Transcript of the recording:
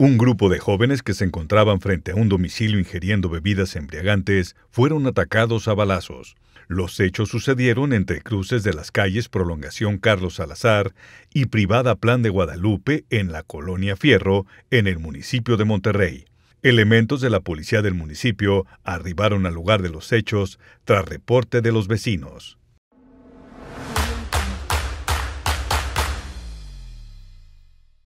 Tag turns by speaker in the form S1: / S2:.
S1: Un grupo de jóvenes que se encontraban frente a un domicilio ingiriendo bebidas embriagantes fueron atacados a balazos. Los hechos sucedieron entre cruces de las calles Prolongación Carlos Salazar y Privada Plan de Guadalupe en la colonia Fierro, en el municipio de Monterrey. Elementos de la policía del municipio arribaron al lugar de los hechos tras reporte de los vecinos.